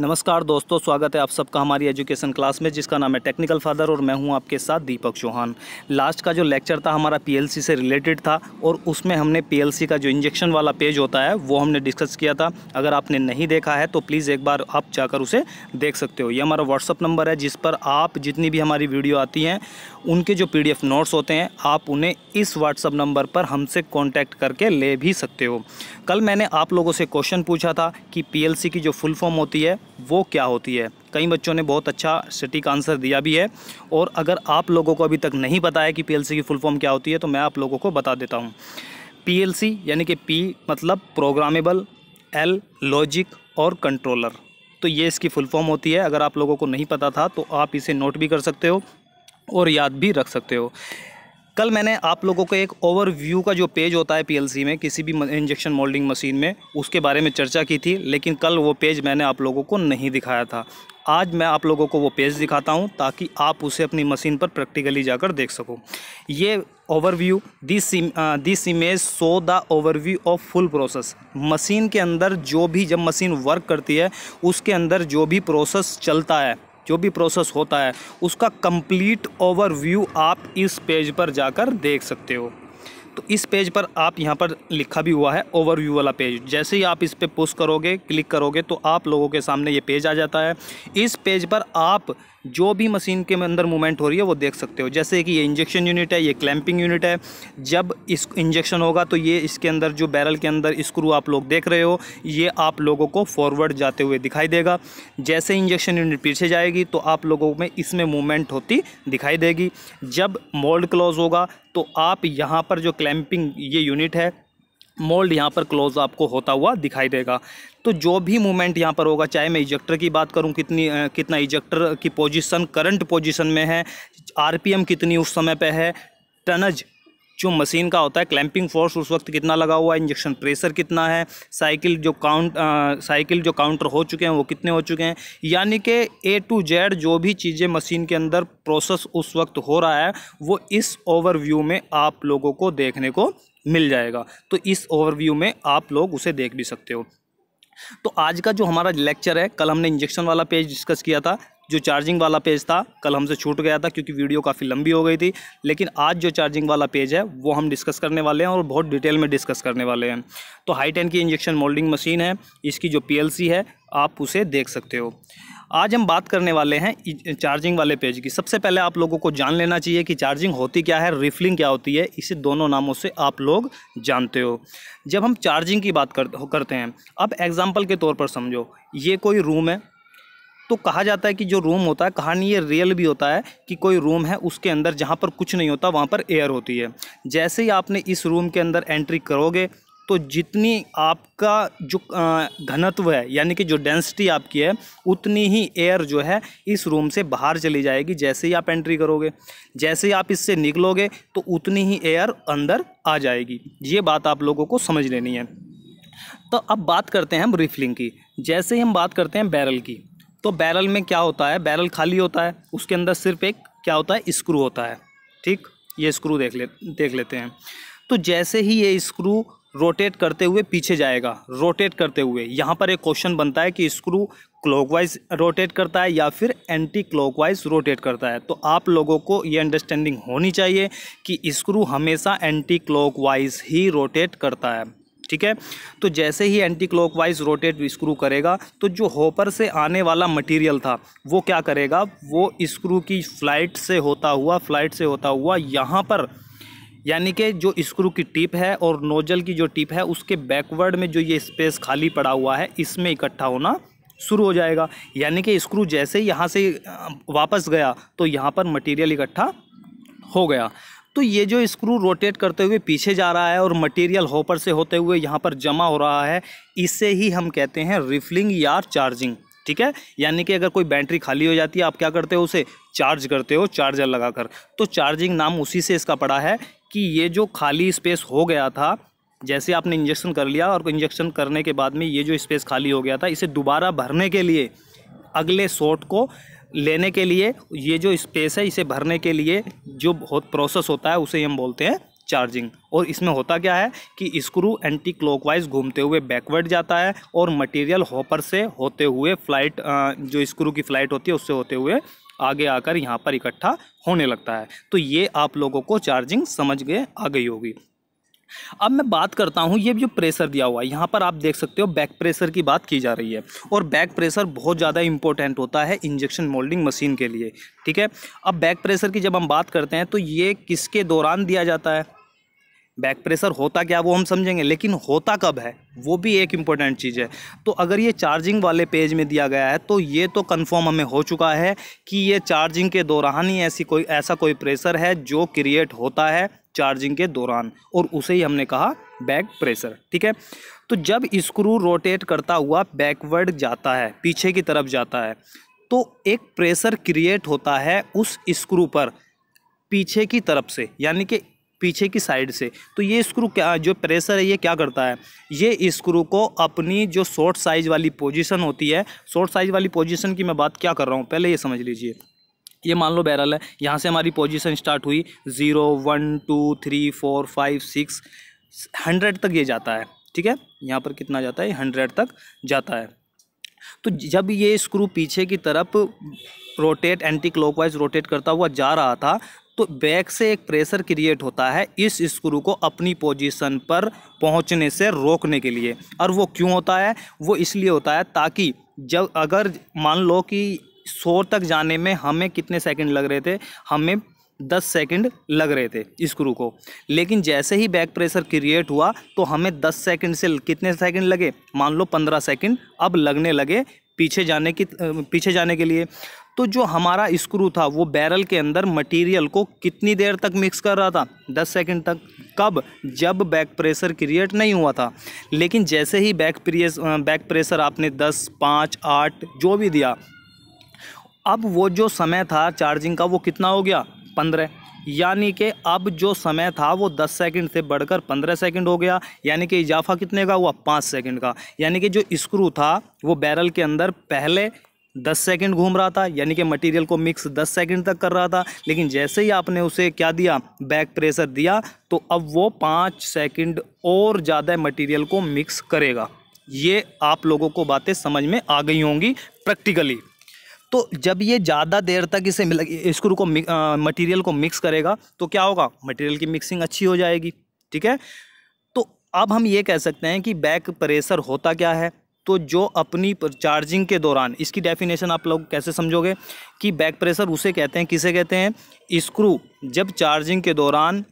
नमस्कार दोस्तों स्वागत है आप सबका हमारी एजुकेशन क्लास में जिसका नाम है टेक्निकल फादर और मैं हूं आपके साथ दीपक चौहान लास्ट का जो लेक्चर था हमारा पीएलसी से रिलेटेड था और उसमें हमने पीएलसी का जो इंजेक्शन वाला पेज होता है वो हमने डिस्कस किया था अगर आपने नहीं देखा है तो प्लीज़ एक बार आप जाकर उसे देख सकते हो ये हमारा व्हाट्सअप नंबर है जिस पर आप जितनी भी हमारी वीडियो आती हैं उनके जो पी नोट्स होते हैं आप उन्हें इस व्हाट्सअप नंबर पर हमसे कॉन्टैक्ट करके ले भी सकते हो कल मैंने आप लोगों से क्वेश्चन पूछा था कि पी की जो फुल फॉर्म होती है वो क्या होती है कई बच्चों ने बहुत अच्छा सटीक आंसर दिया भी है और अगर आप लोगों को अभी तक नहीं पता है कि पी की फुल फॉर्म क्या होती है तो मैं आप लोगों को बता देता हूँ पी यानी कि पी मतलब प्रोग्रामेबल एल लॉजिक और कंट्रोलर तो ये इसकी फुल फॉर्म होती है अगर आप लोगों को नहीं पता था तो आप इसे नोट भी कर सकते हो और याद भी रख सकते हो कल मैंने आप लोगों को एक ओवरव्यू का जो पेज होता है पीएलसी में किसी भी इंजेक्शन मोल्डिंग मशीन में उसके बारे में चर्चा की थी लेकिन कल वो पेज मैंने आप लोगों को नहीं दिखाया था आज मैं आप लोगों को वो पेज दिखाता हूँ ताकि आप उसे अपनी मशीन पर प्रैक्टिकली जाकर देख सको ये overview this this image so the overview of full process machine के अंदर जो भी जब मशीन वर्क करती है उसके अंदर जो भी प्रोसेस चलता है जो भी प्रोसेस होता है उसका कंप्लीट ओवरव्यू आप इस पेज पर जाकर देख सकते हो तो इस पेज पर आप यहाँ पर लिखा भी हुआ है ओवरव्यू वाला पेज जैसे ही आप इस पर पुश करोगे क्लिक करोगे तो आप लोगों के सामने ये पेज आ जाता है इस पेज पर आप जो भी मशीन के अंदर मूवमेंट हो रही है वो देख सकते हो जैसे कि ये इंजेक्शन यूनिट है ये क्लैंपिंग यूनिट है जब इस इंजेक्शन होगा तो ये इसके अंदर जो बैरल के अंदर स्क्रू आप लोग देख रहे हो ये आप लोगों को फॉरवर्ड जाते हुए दिखाई देगा जैसे इंजेक्शन यूनिट पीछे जाएगी तो आप लोगों में इसमें मूवमेंट होती दिखाई देगी जब मोल्ड क्लोज होगा तो आप यहाँ पर जो क्लैंपिंग ये यूनिट है मोल्ड यहाँ पर क्लोज आपको होता हुआ दिखाई देगा तो जो भी मूवमेंट यहाँ पर होगा चाहे मैं इजेक्टर की बात करूँ कितनी कितना इजेक्टर की पोजीशन करंट पोजीशन में है आरपीएम कितनी उस समय पे है टनज जो मशीन का होता है क्लैंपिंग फोर्स उस वक्त कितना लगा हुआ है इंजेक्शन प्रेशर कितना है साइकिल जो काउंट साइकिल जो काउंटर हो चुके हैं वो कितने हो चुके हैं यानी कि ए टू जेड जो भी चीज़ें मशीन के अंदर प्रोसेस उस वक्त हो रहा है वो इस ओवरव्यू में आप लोगों को देखने को मिल जाएगा तो इस ओवरव्यू में आप लोग उसे देख भी सकते हो तो आज का जो हमारा लेक्चर है कल हमने इंजेक्शन वाला पेज डिस्कस किया था जो चार्जिंग वाला पेज था कल हमसे छूट गया था क्योंकि वीडियो काफ़ी लंबी हो गई थी लेकिन आज जो चार्जिंग वाला पेज है वो हम डिस्कस करने वाले हैं और बहुत डिटेल में डिस्कस करने वाले हैं तो हाई टेन की इंजेक्शन मोल्डिंग मशीन है इसकी जो पीएलसी है आप उसे देख सकते हो आज हम बात करने वाले हैं चार्जिंग वाले पेज की सबसे पहले आप लोगों को जान लेना चाहिए कि चार्जिंग होती क्या है रिफिलिंग क्या होती है इसे दोनों नामों से आप लोग जानते हो जब हम चार्जिंग की बात कर, करते हैं अब एग्ज़ाम्पल के तौर पर समझो ये कोई रूम है तो कहा जाता है कि जो रूम होता है कहानी ये रियल भी होता है कि कोई रूम है उसके अंदर जहाँ पर कुछ नहीं होता वहाँ पर एयर होती है जैसे ही आपने इस रूम के अंदर एंट्री करोगे तो जितनी आपका जो घनत्व है यानी कि जो डेंसिटी आपकी है उतनी ही एयर जो है इस रूम से बाहर चली जाएगी जैसे ही आप एंट्री करोगे जैसे ही आप इससे निकलोगे तो उतनी ही एयर अंदर आ जाएगी ये बात आप लोगों को समझ लेनी है तो अब बात करते हैं हम रिफिलिंग की जैसे ही हम बात करते हैं बैरल की तो बैरल में क्या होता है बैरल खाली होता है उसके अंदर सिर्फ एक क्या होता है स्क्रू होता है ठीक ये स्क्रू देख ले देख लेते हैं तो जैसे ही ये स्क्रू रोटेट करते हुए पीछे जाएगा रोटेट करते हुए यहाँ पर एक क्वेश्चन बनता है कि स्क्रू क्लॉकवाइज रोटेट करता है या फिर एंटी क्लॉकवाइज रोटेट करता है तो आप लोगों को ये अंडरस्टैंडिंग होनी चाहिए कि स्क्रू हमेशा एंटी क्लॉकवाइज ही रोटेट करता है ठीक है तो जैसे ही एंटी क्लॉकवाइज रोटेट स्क्रू करेगा तो जो होपर से आने वाला मटेरियल था वो क्या करेगा वो स्क्रू की फ्लाइट से होता हुआ फ्लाइट से होता हुआ यहाँ पर यानी कि जो स्क्रू की टिप है और नोजल की जो टिप है उसके बैकवर्ड में जो ये स्पेस खाली पड़ा हुआ है इसमें इकट्ठा होना शुरू हो जाएगा यानी कि स्क्रू जैसे यहाँ से वापस गया तो यहाँ पर मटेरियल इकट्ठा हो गया तो ये जो स्क्रू रोटेट करते हुए पीछे जा रहा है और मटेरियल होपर से होते हुए यहाँ पर जमा हो रहा है इसे ही हम कहते हैं रिफलिंग या चार्जिंग ठीक है यानी कि अगर कोई बैटरी खाली हो जाती है आप क्या करते हो उसे चार्ज करते हो चार्जर लगाकर तो चार्जिंग नाम उसी से इसका पड़ा है कि ये जो खाली स्पेस हो गया था जैसे आपने इंजेक्शन कर लिया और इंजेक्शन करने के बाद में ये जो स्पेस खाली हो गया था इसे दोबारा भरने के लिए अगले शॉट को लेने के लिए ये जो स्पेस है इसे भरने के लिए जो बहुत प्रोसेस होता है उसे हम बोलते हैं चार्जिंग और इसमें होता क्या है कि स्क्रू एंटी क्लॉकवाइज घूमते हुए बैकवर्ड जाता है और मटेरियल हॉपर से होते हुए फ्लाइट जो स्क्रू की फ्लाइट होती है उससे होते हुए आगे आकर यहाँ पर इकट्ठा होने लगता है तो ये आप लोगों को चार्जिंग समझ गए आ गई होगी अब मैं बात करता हूँ ये जो प्रेशर दिया हुआ है यहाँ पर आप देख सकते हो बैक प्रेशर की बात की जा रही है और बैक प्रेशर बहुत ज़्यादा इंपॉर्टेंट होता है इंजेक्शन मोल्डिंग मशीन के लिए ठीक है अब बैक प्रेशर की जब हम बात करते हैं तो ये किसके दौरान दिया जाता है बैक प्रेशर होता क्या वो हम समझेंगे लेकिन होता कब है वो भी एक इम्पॉर्टेंट चीज़ है तो अगर ये चार्जिंग वाले पेज में दिया गया है तो ये तो कंफर्म हमें हो चुका है कि ये चार्जिंग के दौरान ही ऐसी कोई ऐसा कोई प्रेशर है जो क्रिएट होता है चार्जिंग के दौरान और उसे ही हमने कहा बैक प्रेशर ठीक है तो जब स्क्रू रोटेट करता हुआ बैकवर्ड जाता है पीछे की तरफ जाता है तो एक प्रेशर क्रिएट होता है उस स्क्रू पर पीछे की तरफ से यानी कि पीछे की साइड से तो ये स्क्रू क्या जो प्रेशर है ये क्या करता है ये स्क्रू को अपनी जो शॉर्ट साइज वाली पोजीशन होती है शॉर्ट साइज वाली पोजीशन की मैं बात क्या कर रहा हूँ पहले ये समझ लीजिए ये मान लो बैरल है यहाँ से हमारी पोजीशन स्टार्ट हुई zero one two three four five six hundred तक ये जाता है ठीक है यहाँ पर कितना जाता है हंड्रेड तक जाता है तो जब ये स्क्रू पीछे की तरफ रोटेट एंटी क्लॉकवाइज रोटेट करता हुआ जा रहा था तो बैक से एक प्रेशर क्रिएट होता है इस स्क्रू को अपनी पोजीशन पर पहुंचने से रोकने के लिए और वो क्यों होता है वो इसलिए होता है ताकि जब अगर मान लो कि शोर तक जाने में हमें कितने सेकंड लग रहे थे हमें दस सेकंड लग रहे थे स्क्रू को लेकिन जैसे ही बैक प्रेशर क्रिएट हुआ तो हमें दस सेकेंड से कितने सेकेंड लगे मान लो पंद्रह सेकेंड अब लगने लगे पीछे जाने की पीछे जाने के लिए तो जो हमारा स्क्रू था वो बैरल के अंदर मटेरियल को कितनी देर तक मिक्स कर रहा था दस सेकेंड तक कब जब बैक प्रेशर क्रिएट नहीं हुआ था लेकिन जैसे ही बैक प्रेस बैक प्रेशर आपने दस पाँच आठ जो भी दिया अब वो जो समय था चार्जिंग का वो कितना हो गया पंद्रह यानी कि अब जो समय था वो 10 सेकंड से बढ़कर 15 सेकंड हो गया यानी कि इजाफा कितने का हुआ 5 सेकंड का यानी कि जो स्क्रू था वो बैरल के अंदर पहले दस सेकंड घूम रहा था यानी कि मटेरियल को मिक्स दस सेकंड तक कर रहा था लेकिन जैसे ही आपने उसे क्या दिया बैक प्रेशर दिया तो अब वो पाँच सेकंड और ज़्यादा मटेरियल को मिक्स करेगा ये आप लोगों को बातें समझ में आ गई होंगी प्रैक्टिकली तो जब ये ज़्यादा देर तक इसे स्क्रू को मटीरियल को मिक्स करेगा तो क्या होगा मटीरियल की मिक्सिंग अच्छी हो जाएगी ठीक है तो अब हम ये कह सकते हैं कि बैक प्रेशर होता क्या है तो जो अपनी चार्जिंग के दौरान इसकी डेफिनेशन आप लोग कैसे समझोगे कि बैक प्रेशर उसे कहते हैं किसे कहते हैं स्क्रू जब चार्जिंग के दौरान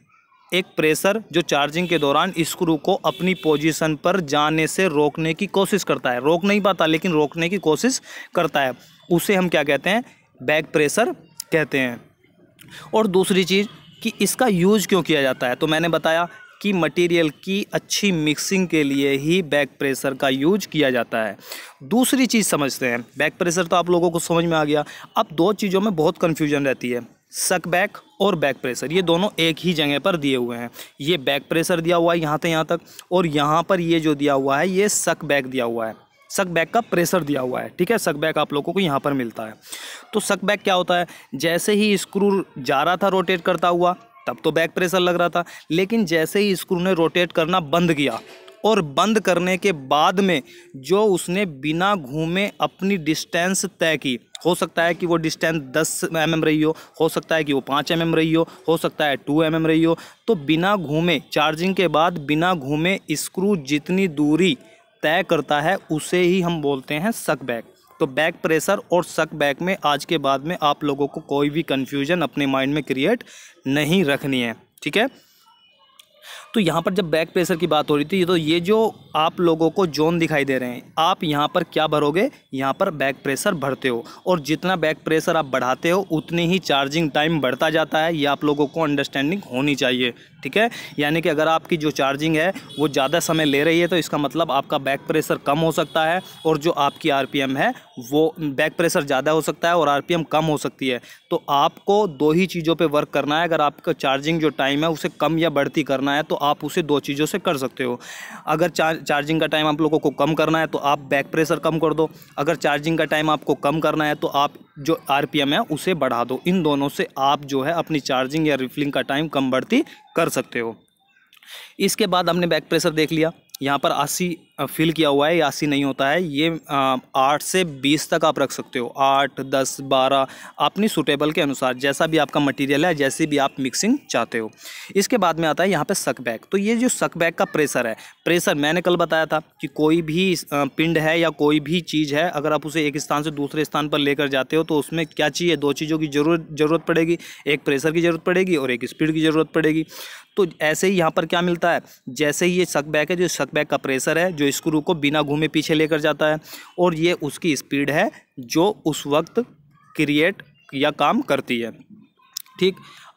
एक प्रेशर जो चार्जिंग के दौरान स्क्रू को अपनी पोजीशन पर जाने से रोकने की कोशिश करता है रोक नहीं पाता लेकिन रोकने की कोशिश करता है उसे हम क्या कहते हैं बैक प्रेशर कहते हैं और दूसरी चीज़ कि इसका यूज क्यों किया जाता है तो मैंने बताया की मटेरियल की अच्छी मिक्सिंग के लिए ही बैक प्रेशर का यूज किया जाता है दूसरी चीज़ समझते हैं बैक प्रेशर तो आप लोगों को समझ में आ गया अब दो चीज़ों में बहुत कन्फ्यूजन रहती है सक बैक और बैक प्रेशर ये दोनों एक ही जगह पर दिए हुए हैं ये बैक प्रेशर दिया हुआ है यहाँ से यहाँ तक और यहाँ पर ये जो दिया हुआ है ये सक बैक दिया हुआ है सक बैक का प्रेशर दिया हुआ है ठीक है सक बैक आप लोगों को यहाँ पर मिलता है तो सक बैक क्या होता है जैसे ही स्क्रू जा रहा था रोटेट करता हुआ तब तो बैक प्रेशर लग रहा था लेकिन जैसे ही स्क्रू ने रोटेट करना बंद किया और बंद करने के बाद में जो उसने बिना घूमे अपनी डिस्टेंस तय की हो सकता है कि वो डिस्टेंस 10 एम mm रही हो हो सकता है कि वो 5 एम mm रही हो हो सकता है 2 एम mm रही हो तो बिना घूमे चार्जिंग के बाद बिना घूमे स्क्रू जितनी दूरी तय करता है उसे ही हम बोलते हैं सक तो बैक प्रेशर और शक बैक में आज के बाद में आप लोगों को कोई भी कन्फ्यूजन अपने माइंड में क्रिएट नहीं रखनी है ठीक है तो यहाँ पर जब बैक प्रेशर की बात हो रही थी तो ये जो आप लोगों को जोन दिखाई दे रहे हैं आप यहाँ पर क्या भरोगे यहाँ पर बैक प्रेशर भरते हो और जितना बैक प्रेशर आप बढ़ाते हो उतनी ही चार्जिंग टाइम बढ़ता जाता है ये आप लोगों को अंडरस्टैंडिंग होनी चाहिए ठीक है यानी कि अगर आपकी जो चार्जिंग है वो ज़्यादा समय ले रही है तो इसका मतलब आपका बैक प्रेशर कम हो सकता है और जो आपकी आर है वो बैक प्रेशर ज़्यादा हो सकता है और आर कम हो सकती है तो आपको दो ही चीज़ों पर वर्क करना है अगर आपका चार्जिंग जो टाइम है उसे कम या बढ़ती करना है तो आप उसे दो चीज़ों से कर सकते हो अगर चार चार्जिंग का टाइम आप लोगों को कम करना है तो आप बैक प्रेशर कम कर दो अगर चार्जिंग का टाइम आपको कम करना है तो आप जो आर है उसे बढ़ा दो इन दोनों से आप जो है अपनी चार्जिंग या रिफिलिंग का टाइम कम बढ़ती कर सकते हो इसके बाद हमने बैक प्रेशर देख लिया यहाँ पर अस्सी फिल किया हुआ है या सी नहीं होता है ये आठ से बीस तक आप रख सकते हो आठ दस बारह अपनी सूटेबल के अनुसार जैसा भी आपका मटेरियल है जैसी भी आप मिक्सिंग चाहते हो इसके बाद में आता है यहाँ पे सक बैग तो ये जो सक बैग का प्रेशर है प्रेशर मैंने कल बताया था कि कोई भी पिंड है या कोई भी चीज़ है अगर आप उसे एक स्थान से दूसरे स्थान पर लेकर जाते हो तो उसमें क्या चाहिए दो चीज़ों की जरूरत ज़रूरत पड़ेगी एक प्रेशर की ज़रूरत पड़ेगी और एक स्पीड की ज़रूरत पड़ेगी तो ऐसे ही यहाँ पर क्या मिलता है जैसे ही ये सक बैग है जो सक बैग का प्रेशर है जो स्क्रू को बिना घूमे पीछे लेकर जाता है और ये उसकी स्पीड है जो उस वक्त क्रिएट या काम करती है ठीक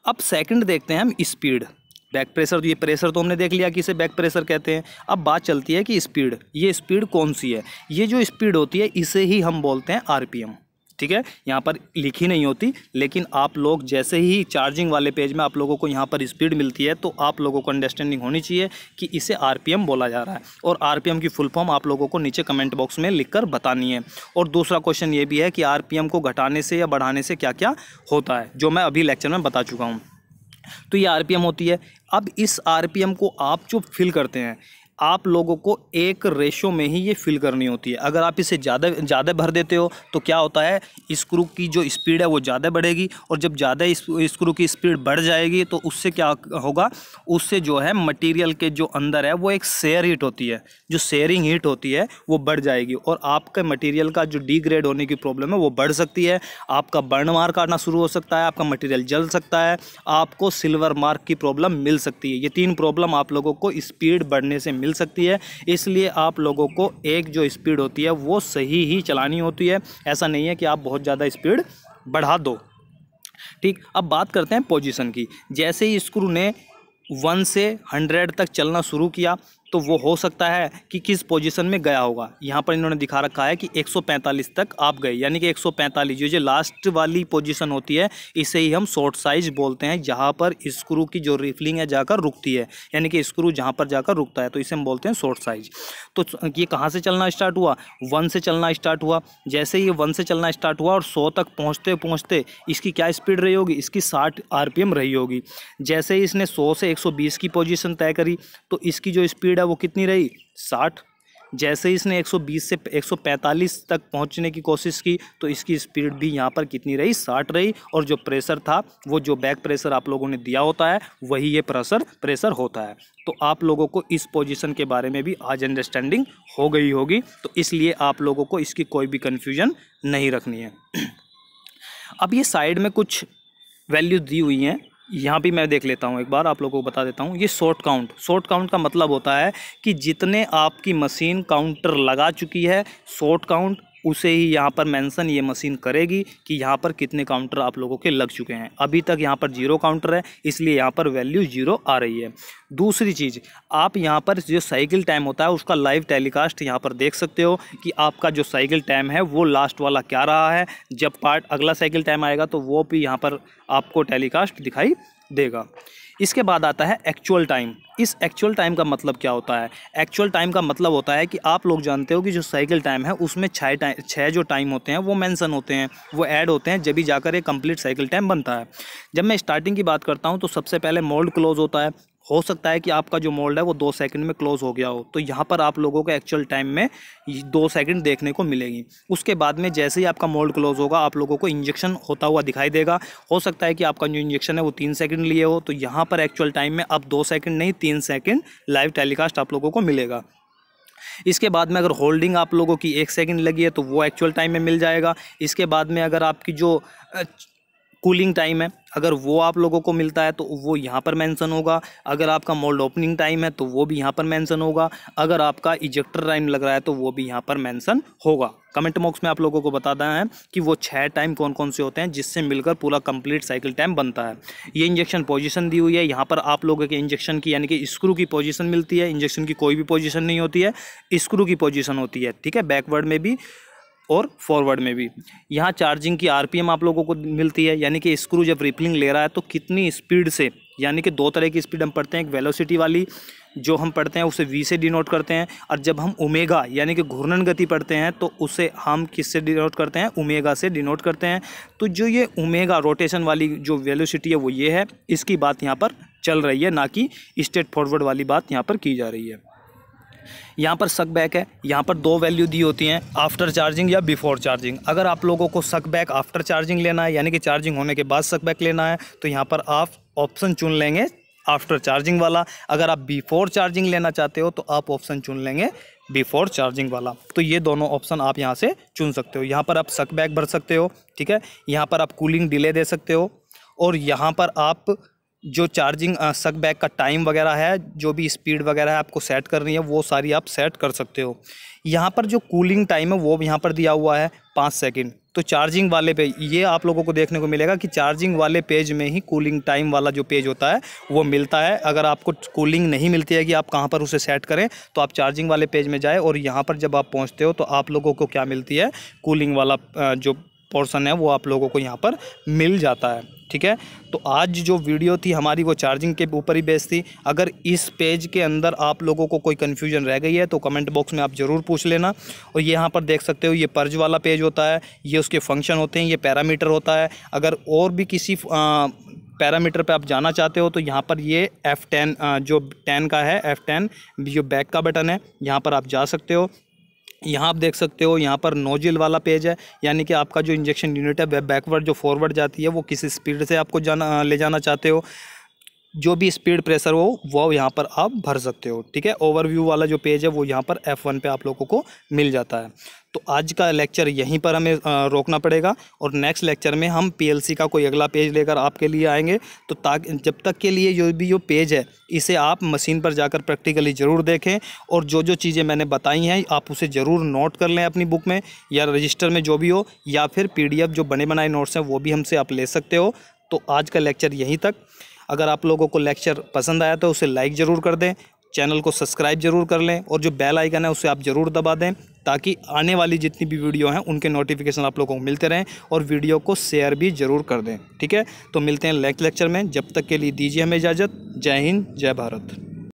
अब सेकंड देखते हैं हम स्पीड बैक प्रेशर ये प्रेशर तो हमने देख लिया कि इसे बैक प्रेशर कहते हैं अब बात चलती है कि स्पीड ये स्पीड कौन सी है ये जो स्पीड होती है इसे ही हम बोलते हैं आरपीएम ठीक है यहाँ पर लिखी नहीं होती लेकिन आप लोग जैसे ही चार्जिंग वाले पेज में आप लोगों को यहाँ पर स्पीड मिलती है तो आप लोगों को अंडरस्टैंडिंग होनी चाहिए कि इसे आरपीएम बोला जा रहा है और आरपीएम की फुल फॉर्म आप लोगों को नीचे कमेंट बॉक्स में लिखकर बतानी है और दूसरा क्वेश्चन ये भी है कि आर को घटाने से या बढ़ाने से क्या क्या होता है जो मैं अभी लेक्चर में बता चुका हूँ तो ये आर होती है अब इस आर को आप जो फिल करते हैं आप लोगों को एक रेशो में ही ये फिल करनी होती है अगर आप इसे ज़्यादा ज़्यादा भर देते हो तो क्या होता है स्क्रू की जो स्पीड है वो ज़्यादा बढ़ेगी और जब ज़्यादा स्क्रू की स्पीड बढ़ जाएगी तो उससे क्या होगा उससे जो है मटेरियल के जो अंदर है वो एक सेयर हीट होती है जो सेयरिंग हीट होती है वो बढ़ जाएगी और आपके मटीरियल का जो डिग्रेड होने की प्रॉब्लम है वो बढ़ सकती है आपका बर्न मार्क आना शुरू हो सकता है आपका मटीरियल जल सकता है आपको सिल्वर मार्क की प्रॉब्लम मिल सकती है ये तीन प्रॉब्लम आप लोगों को स्पीड बढ़ने से मिल सकती है इसलिए आप लोगों को एक जो स्पीड होती है वो सही ही चलानी होती है ऐसा नहीं है कि आप बहुत ज़्यादा स्पीड बढ़ा दो ठीक अब बात करते हैं पोजीशन की जैसे ही स्क्रू ने वन से हंड्रेड तक चलना शुरू किया तो वो हो सकता है कि किस पोजीशन में गया होगा यहाँ पर इन्होंने दिखा रखा है कि 145 तक आप गए यानी कि 145 जो जो लास्ट वाली पोजीशन होती है इसे ही हम शॉर्ट साइज बोलते हैं जहाँ पर स्क्रू की जो रिफिलिंग है जाकर रुकती है यानी कि स्क्रू जहाँ पर जाकर रुकता है तो इसे हम बोलते हैं शॉर्ट साइज तो ये कहाँ से चलना स्टार्ट हुआ वन से चलना स्टार्ट हुआ जैसे ये वन से चलना स्टार्ट हुआ और सौ तक पहुँचते पहुँचते इसकी क्या स्पीड रही होगी इसकी साठ आर रही होगी जैसे ही इसने सौ से एक की पोजिशन तय करी तो इसकी जो स्पीड मीरा वो कितनी रही साठ जैसे ही इसने 120 से 145 तक पहुंचने की कोशिश की तो इसकी स्पीड भी यहाँ पर कितनी रही साठ रही और जो प्रेशर था वो जो बैक प्रेशर आप लोगों ने दिया होता है वही ये प्रेशर प्रेशर होता है तो आप लोगों को इस पोजीशन के बारे में भी आज अंडरस्टैंडिंग हो गई होगी तो इसलिए आप लोगों को इसकी कोई भी कन्फ्यूजन नहीं रखनी है अब ये साइड में कुछ वैल्यू दी हुई हैं यहाँ भी मैं देख लेता हूँ एक बार आप लोगों को बता देता हूँ ये शॉर्ट काउंट शॉर्ट काउंट का मतलब होता है कि जितने आपकी मशीन काउंटर लगा चुकी है शॉर्ट काउंट उसे ही यहाँ पर मेंशन ये मशीन करेगी कि यहाँ पर कितने काउंटर आप लोगों के लग चुके हैं अभी तक यहाँ पर जीरो काउंटर है इसलिए यहाँ पर वैल्यू जीरो आ रही है दूसरी चीज़ आप यहाँ पर जो साइकिल टाइम होता है उसका लाइव टेलीकास्ट यहाँ पर देख सकते हो कि आपका जो साइकिल टाइम है वो लास्ट वाला क्या रहा है जब पार्ट अगला साइकिल टाइम आएगा तो वो भी यहाँ पर आपको टेलीकास्ट दिखाई देगा इसके बाद आता है एक्चुअल टाइम इस एक्चुअल टाइम का मतलब क्या होता है एक्चुअल टाइम का मतलब होता है कि आप लोग जानते हो कि जो साइकिल टाइम है उसमें छः टाइम छः जो टाइम होते हैं वो मेंशन होते हैं वो ऐड होते हैं जब भी जाकर एक कंप्लीट साइकिल टाइम बनता है जब मैं स्टार्टिंग की बात करता हूँ तो सबसे पहले मोल्ड क्लोज होता है हो सकता है कि आपका जो मोल्ड है वो दो सेकंड में क्लोज हो गया हो तो यहाँ पर आप लोगों को एक्चुअल टाइम में दो सेकंड देखने को मिलेगी उसके बाद में जैसे ही आपका मोल्ड क्लोज होगा आप लोगों को इंजेक्शन होता हुआ दिखाई देगा हो सकता है कि आपका जो इंजेक्शन है वो तीन सेकंड लिए हो तो यहाँ पर एक्चुअल टाइम में अब दो सेकेंड नहीं तीन सेकेंड लाइव टेलीकास्ट आप लोगों को मिलेगा इसके बाद में अगर होल्डिंग आप लोगों की एक सेकेंड लगी है तो वो एक्चुअल टाइम में मिल जाएगा इसके बाद में अगर आपकी जो कूलिंग टाइम है अगर वो आप लोगों को मिलता है तो वो यहाँ पर मेंशन होगा अगर आपका मोल्ड ओपनिंग टाइम है तो वो भी यहाँ पर मेंशन होगा अगर आपका इजेक्टर टाइम लग रहा है तो वो भी यहाँ पर मेंशन होगा कमेंट बॉक्स में आप लोगों को बता दें कि वो छः टाइम कौन कौन से होते हैं जिससे मिलकर पूरा कंप्लीट साइकिल टाइम बनता है ये इंजेक्शन पोजिशन दी हुई है यहाँ पर आप लोगों के इंजेक्शन की यानी कि स्क्रू की पोजिशन मिलती है इंजेक्शन की कोई भी पोजिशन नहीं होती है स्क्रू की पोजिशन होती है ठीक है बैकवर्ड में भी और फॉरवर्ड में भी यहाँ चार्जिंग की आरपीएम आप लोगों को मिलती है यानी कि स्क्रू जब रिपलिंग ले रहा है तो कितनी स्पीड से यानी कि दो तरह की स्पीड हम पढ़ते हैं एक वेलोसिटी वाली जो हम पढ़ते हैं उसे वी से डिनोट करते हैं और जब हम ओमेगा यानी कि घूर्णन गति पढ़ते हैं तो उसे हम किससे डिनोट करते हैं ओमेगा से डिनोट करते हैं तो जो ये ओमेगा रोटेशन वाली जो वेलोसिटी है वो ये है इसकी बात यहाँ पर चल रही है ना कि स्टेट फॉरवर्ड वाली बात यहाँ पर की जा रही है यहाँ पर सक बैक है यहाँ पर दो वैल्यू दी होती हैं आफ्टर चार्जिंग या बिफोर चार्जिंग अगर आप लोगों को सक बैक आफ्टर चार्जिंग लेना है यानी कि चार्जिंग होने के बाद सक बैक लेना है तो यहाँ पर आप ऑप्शन चुन लेंगे आफ्टर चार्जिंग वाला अगर आप बिफोर चार्जिंग लेना चाहते हो तो आप ऑप्शन चुन लेंगे बिफोर चार्जिंग वाला तो ये दोनों ऑप्शन आप यहाँ से चुन सकते हो यहाँ पर आप सक बैक भर सकते हो ठीक है यहाँ पर आप कूलिंग डिले दे सकते हो और यहाँ पर आप जो चार्जिंग सक बैक का टाइम वगैरह है जो भी स्पीड वगैरह है आपको सेट करनी है वो सारी आप सेट कर सकते हो यहाँ पर जो कूलिंग टाइम है वो भी यहाँ पर दिया हुआ है पाँच सेकेंड तो चार्जिंग वाले पे ये आप लोगों को देखने को मिलेगा कि चार्जिंग वाले पेज में ही कूलिंग टाइम वाला जो पेज होता है वो मिलता है अगर आपको कूलिंग नहीं मिलती है कि आप कहाँ पर उसे सेट करें तो आप चार्जिंग वाले पेज में जाए और यहाँ पर जब आप पहुँचते हो तो आप लोगों को क्या मिलती है कूलिंग वाला जो पोर्सन है वो आप लोगों को यहाँ पर मिल जाता है ठीक है तो आज जो वीडियो थी हमारी वो चार्जिंग के ऊपर ही बेस थी अगर इस पेज के अंदर आप लोगों को कोई कन्फ्यूजन रह गई है तो कमेंट बॉक्स में आप ज़रूर पूछ लेना और ये यहाँ पर देख सकते हो ये पर्ज वाला पेज होता है ये उसके फंक्शन होते हैं ये पैरामीटर होता है अगर और भी किसी आ, पैरामीटर पे आप जाना चाहते हो तो यहाँ पर ये F10 जो 10 का है F10 जो बैक का बटन है यहाँ पर आप जा सकते हो यहाँ आप देख सकते हो यहाँ पर नोजिल वाला पेज है यानी कि आपका जो इंजेक्शन यूनिट है वह बैकवर्ड जो फॉरवर्ड जाती है वो किस स्पीड से आपको जाना ले जाना चाहते हो जो भी स्पीड प्रेशर हो वो यहाँ पर आप भर सकते हो ठीक है ओवरव्यू वाला जो पेज है वो यहाँ पर F1 पे आप लोगों को मिल जाता है तो आज का लेक्चर यहीं पर हमें रोकना पड़ेगा और नेक्स्ट लेक्चर में हम पीएलसी का कोई अगला पेज लेकर आपके लिए आएंगे तो ताकि जब तक के लिए जो भी जो पेज है इसे आप मशीन पर जाकर प्रैक्टिकली ज़रूर देखें और जो जो चीज़ें मैंने बताई हैं आप उसे ज़रूर नोट कर लें अपनी बुक में या रजिस्टर में जो भी हो या फिर पी जो बने बनाए नोट्स हैं वो भी हमसे आप ले सकते हो तो आज का लेक्चर यहीं तक अगर आप लोगों को लेक्चर पसंद आया तो उसे लाइक ज़रूर कर दें चैनल को सब्सक्राइब जरूर कर लें और जो बेल आइकन है उसे आप ज़रूर दबा दें ताकि आने वाली जितनी भी वीडियो हैं उनके नोटिफिकेशन आप लोगों को मिलते रहें और वीडियो को शेयर भी ज़रूर कर दें ठीक है तो मिलते हैं नेक्स्ट लेक्चर में जब तक के लिए दीजिए हमें इजाज़त जय हिंद जय भारत